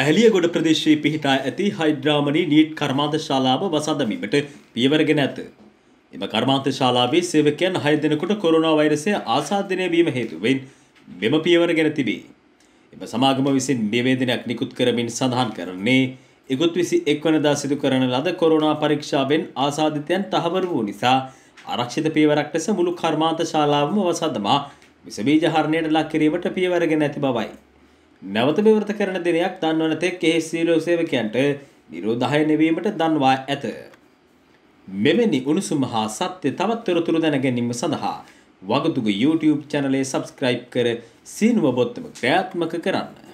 ඇහලියගොඩ ප්‍රදේශයේ පිහිටා ඇති හයිඩ්‍රාමණී නීට් කර්මාන්තශාලාව වසඳමීමට පියවරගෙන ඇත. එම කර්මාන්තශාලාවේ සේවකයන් 6 දෙනෙකුට කොරෝනා වෛරසය ආසාදිතය වීම හේතුවෙන් මෙම පියවරගෙන තිබේ. එම සමාගම විසින් නිවේදනයක් නිකුත් කරමින් සඳහන් කරන්නේ ඉකුත් 21 වනදා සිදු කරන ලද කොරෝනා පරීක්ෂාවෙන් ආසාදිතයන් තහවුරු වූ නිසා ආරක්ෂිත පියවරක් ලෙස මුළු කර්මාන්තශාලාවම වසඳමා විස බීජ හරණයට ලක් කිරීමට පියවරගෙන ඇති බවයි. නැවත විවෘත කරන දිනයක් දන්වන තෙක් එහි සීලෝ සේවකයන්ට නිරෝධහය නෙවීමට දන්වා ඇත. මෙවැනි උණුසුම හා සත්‍ය තවත්තොරතුරු දැන ගැනීම සඳහා වගතුග YouTube චැනලේ සබස්ක්‍රයිබ් කර සීනුවබොත්තම ක්‍රියාත්මක කරන්න.